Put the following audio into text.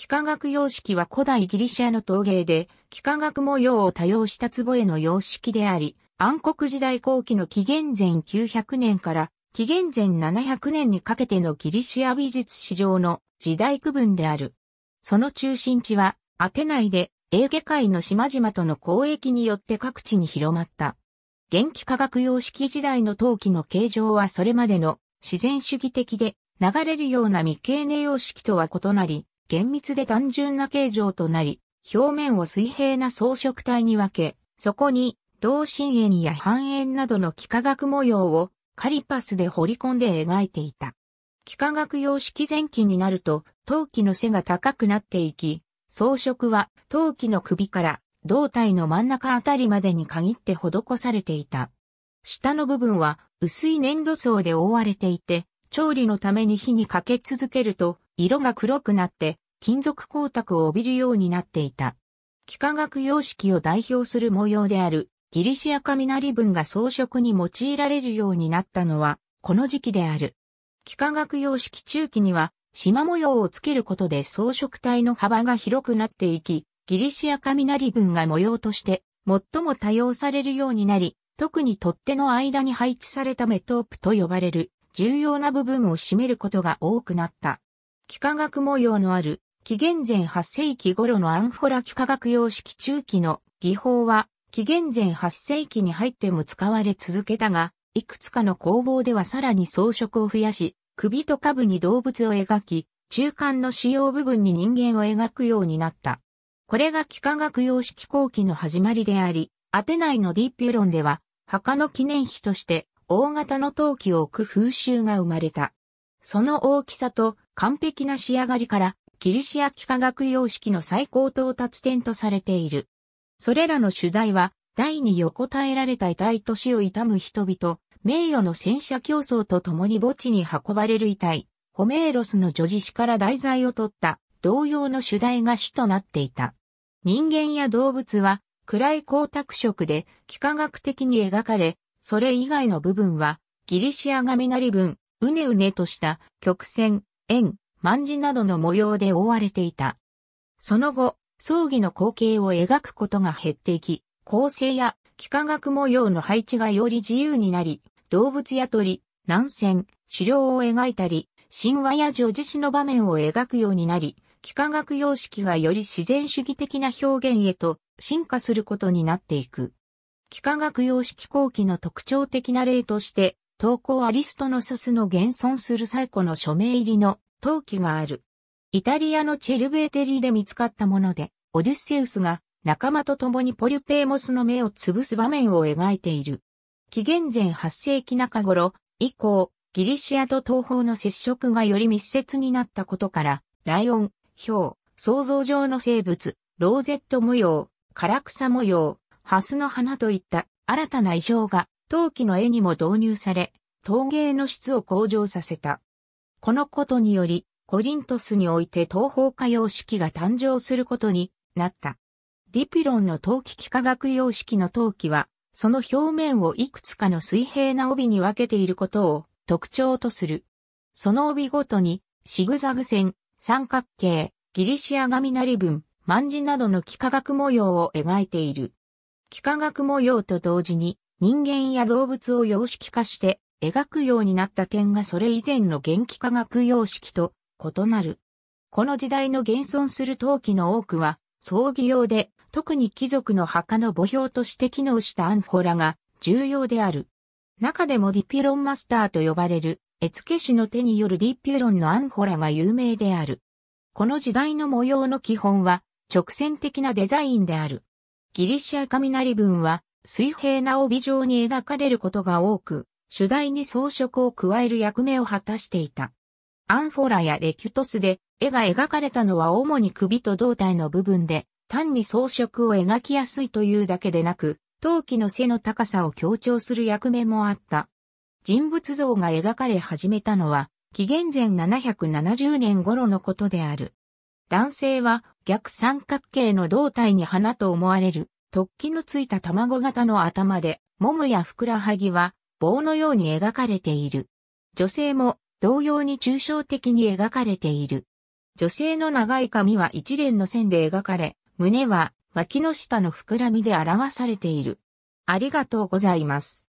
幾何学様式は古代ギリシアの陶芸で、幾何学模様を多用した壺への様式であり、暗黒時代後期の紀元前900年から紀元前700年にかけてのギリシア美術史上の時代区分である。その中心地は、アテナイで、エーゲ海の島々との交易によって各地に広まった。元気科学様式時代の陶器の形状はそれまでの自然主義的で流れるような未経年様式とは異なり、厳密で単純な形状となり、表面を水平な装飾体に分け、そこに、同心円や半円などの幾何学模様をカリパスで彫り込んで描いていた。幾何学様式前期になると、陶器の背が高くなっていき、装飾は陶器の首から胴体の真ん中あたりまでに限って施されていた。下の部分は薄い粘土層で覆われていて、調理のために火にかけ続けると、色が黒くなって金属光沢を帯びるようになっていた。幾何学様式を代表する模様であるギリシア雷文が装飾に用いられるようになったのはこの時期である。幾何学様式中期には縞模様をつけることで装飾体の幅が広くなっていき、ギリシア雷文が模様として最も多用されるようになり、特に取っ手の間に配置されたメトープと呼ばれる重要な部分を占めることが多くなった。幾何学模様のある紀元前8世紀頃のアンフォラ幾何学様式中期の技法は、紀元前8世紀に入っても使われ続けたが、いくつかの工房ではさらに装飾を増やし、首と下部に動物を描き、中間の主要部分に人間を描くようになった。これが幾何学様式後期の始まりであり、アテナイのディピュロンでは、墓の記念碑として大型の陶器を置く風習が生まれた。その大きさと完璧な仕上がりからギリシア幾何学様式の最高到達点とされている。それらの主題は、第二横たえられた痛い年を痛む人々、名誉の戦車競争と共に墓地に運ばれる遺体、ホメーロスの女児詩から題材を取った同様の主題が主となっていた。人間や動物は暗い光沢色で幾何学的に描かれ、それ以外の部分はギリシアが雷文、うねうねとした曲線、円、万字などの模様で覆われていた。その後、葬儀の光景を描くことが減っていき、構成や幾何学模様の配置がより自由になり、動物や鳥、南線、狩猟を描いたり、神話や叙事詩の場面を描くようになり、幾何学様式がより自然主義的な表現へと進化することになっていく。幾何学様式後期の特徴的な例として、投稿アリストノすスの現存する最古の署名入りの陶器がある。イタリアのチェルベーテリーで見つかったもので、オデュッセウスが仲間と共にポリュペーモスの目を潰す場面を描いている。紀元前8世紀中頃以降、ギリシアと東方の接触がより密接になったことから、ライオン、ヒョウ、想像上の生物、ローゼット模様、唐草模様、ハスの花といった新たな衣装が陶器の絵にも導入され、陶芸の質を向上させた。このことにより、コリントスにおいて東方化様式が誕生することになった。ディピロンの陶器幾何学様式の陶器は、その表面をいくつかの水平な帯に分けていることを特徴とする。その帯ごとに、シグザグ線、三角形、ギリシアり文、万字などの幾何学模様を描いている。幾何学模様と同時に、人間や動物を様式化して描くようになった点がそれ以前の元気化学様式と異なる。この時代の現存する陶器の多くは、葬儀用で、特に貴族の墓の墓標として機能したアンフォラが重要である。中でもディピュロンマスターと呼ばれる、絵付け師の手によるディピュロンのアンフォラが有名である。この時代の模様の基本は、直線的なデザインである。ギリシア雷文は水平な帯状に描かれることが多く、主題に装飾を加える役目を果たしていた。アンフォラやレキュトスで絵が描かれたのは主に首と胴体の部分で、単に装飾を描きやすいというだけでなく、陶器の背の高さを強調する役目もあった。人物像が描かれ始めたのは、紀元前770年頃のことである。男性は逆三角形の胴体に花と思われる突起のついた卵型の頭で、ももやふくらはぎは棒のように描かれている。女性も同様に抽象的に描かれている。女性の長い髪は一連の線で描かれ、胸は脇の下の膨らみで表されている。ありがとうございます。